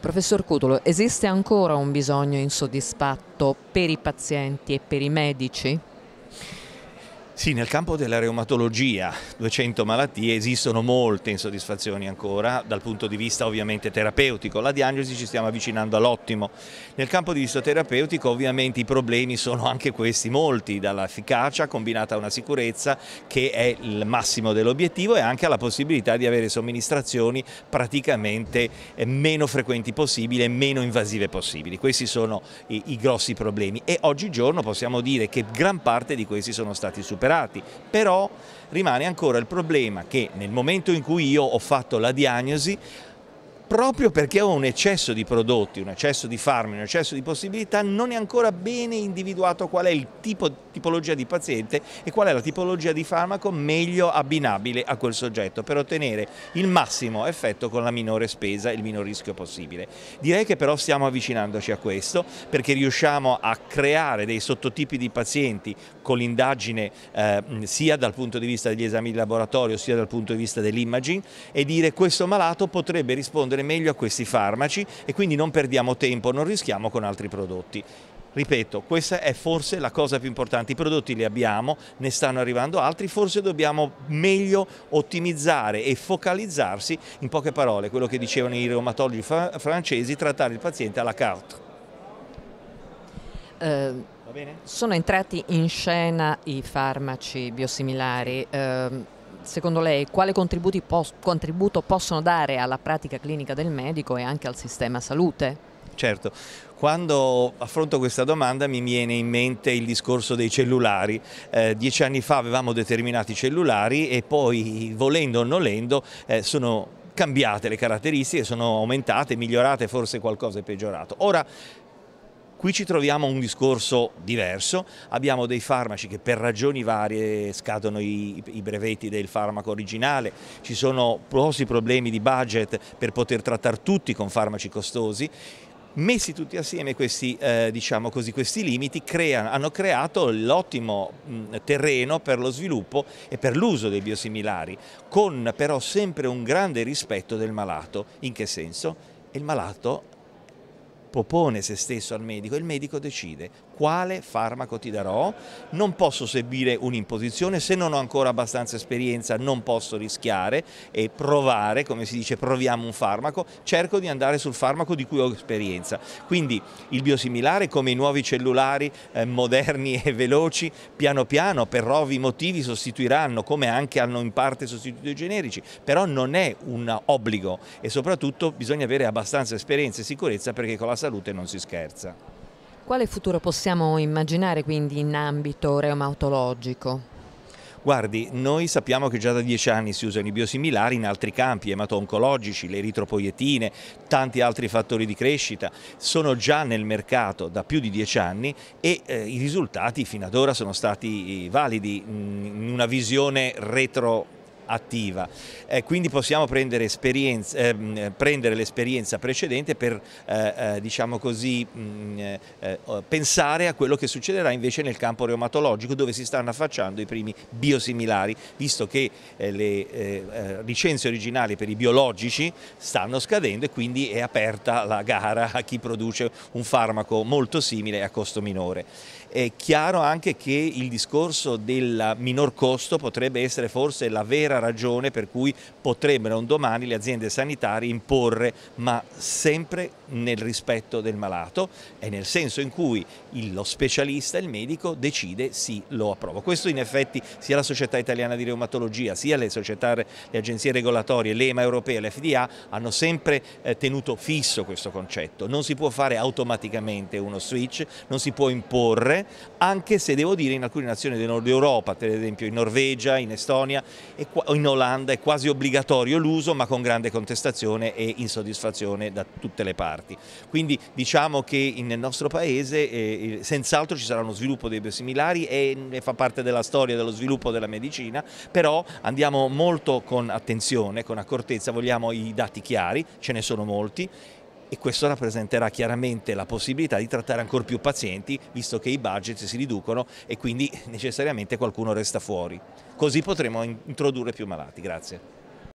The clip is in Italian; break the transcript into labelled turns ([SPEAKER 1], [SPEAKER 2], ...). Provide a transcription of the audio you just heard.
[SPEAKER 1] Professor Cutolo, esiste ancora un bisogno insoddisfatto per i pazienti e per i medici?
[SPEAKER 2] Sì, nel campo della reumatologia, 200 malattie, esistono molte insoddisfazioni ancora dal punto di vista ovviamente terapeutico, la diagnosi ci stiamo avvicinando all'ottimo. Nel campo di vista terapeutico ovviamente i problemi sono anche questi, molti, dall'efficacia combinata a una sicurezza che è il massimo dell'obiettivo e anche alla possibilità di avere somministrazioni praticamente eh, meno frequenti possibile, meno invasive possibili. Questi sono i, i grossi problemi e oggigiorno possiamo dire che gran parte di questi sono stati superati superati, però rimane ancora il problema che nel momento in cui io ho fatto la diagnosi proprio perché ho un eccesso di prodotti, un eccesso di farmi, un eccesso di possibilità, non è ancora bene individuato qual è il tipo, tipologia di paziente e qual è la tipologia di farmaco meglio abbinabile a quel soggetto per ottenere il massimo effetto con la minore spesa e il minor rischio possibile. Direi che però stiamo avvicinandoci a questo perché riusciamo a creare dei sottotipi di pazienti con l'indagine eh, sia dal punto di vista degli esami di laboratorio sia dal punto di vista dell'imaging e dire questo malato potrebbe rispondere rispondere meglio a questi farmaci e quindi non perdiamo tempo, non rischiamo con altri prodotti. Ripeto, questa è forse la cosa più importante, i prodotti li abbiamo, ne stanno arrivando altri, forse dobbiamo meglio ottimizzare e focalizzarsi, in poche parole, quello che dicevano i reumatologi francesi, trattare il paziente alla carte.
[SPEAKER 1] Uh, sono entrati in scena i farmaci biosimilari. Uh, secondo lei quale pos contributo possono dare alla pratica clinica del medico e anche al sistema salute?
[SPEAKER 2] Certo, quando affronto questa domanda mi viene in mente il discorso dei cellulari. Eh, dieci anni fa avevamo determinati cellulari e poi volendo o nolendo eh, sono cambiate le caratteristiche, sono aumentate, migliorate, forse qualcosa è peggiorato. Ora Qui ci troviamo a un discorso diverso, abbiamo dei farmaci che per ragioni varie scadono i, i brevetti del farmaco originale, ci sono grossi problemi di budget per poter trattare tutti con farmaci costosi, Messi tutti assieme questi, eh, diciamo così, questi limiti creano, hanno creato l'ottimo terreno per lo sviluppo e per l'uso dei biosimilari, con però sempre un grande rispetto del malato. In che senso? Il malato propone se stesso al medico e il medico decide quale farmaco ti darò, non posso seguire un'imposizione, se non ho ancora abbastanza esperienza non posso rischiare e provare, come si dice proviamo un farmaco, cerco di andare sul farmaco di cui ho esperienza. Quindi il biosimilare come i nuovi cellulari eh, moderni e veloci, piano piano per ovvi motivi sostituiranno, come anche hanno in parte sostituito i generici, però non è un obbligo e soprattutto bisogna avere abbastanza esperienza e sicurezza perché con la salute non si scherza.
[SPEAKER 1] Quale futuro possiamo immaginare quindi in ambito reumatologico?
[SPEAKER 2] Guardi, noi sappiamo che già da dieci anni si usano i biosimilari in altri campi, emato-oncologici, le eritropoietine, tanti altri fattori di crescita, sono già nel mercato da più di dieci anni e eh, i risultati fino ad ora sono stati eh, validi mm, in una visione retro attiva. Eh, quindi possiamo prendere, ehm, prendere l'esperienza precedente per eh, eh, diciamo così, mh, eh, eh, pensare a quello che succederà invece nel campo reumatologico dove si stanno affacciando i primi biosimilari, visto che le licenze originali per i biologici stanno scadendo e quindi è aperta la gara a chi produce un farmaco molto simile a costo minore. È chiaro anche che il discorso del minor costo potrebbe essere forse la vera ragione per cui potrebbero un domani le aziende sanitarie imporre, ma sempre nel rispetto del malato e nel senso in cui lo specialista, il medico, decide sì, lo approva. Questo in effetti sia la Società Italiana di Reumatologia, sia le, società, le agenzie regolatorie, l'EMA europea e l'FDA hanno sempre eh, tenuto fisso questo concetto. Non si può fare automaticamente uno switch, non si può imporre, anche se devo dire in alcune nazioni del nord Europa, per esempio in Norvegia, in Estonia in Olanda è quasi obbligatorio l'uso ma con grande contestazione e insoddisfazione da tutte le parti. Quindi diciamo che nel nostro paese eh, senz'altro ci sarà uno sviluppo dei biosimilari e, mm, e fa parte della storia dello sviluppo della medicina, però andiamo molto con attenzione, con accortezza, vogliamo i dati chiari, ce ne sono molti e questo rappresenterà chiaramente la possibilità di trattare ancora più pazienti visto che i budget si riducono e quindi necessariamente qualcuno resta fuori. Così potremo introdurre più malati. Grazie.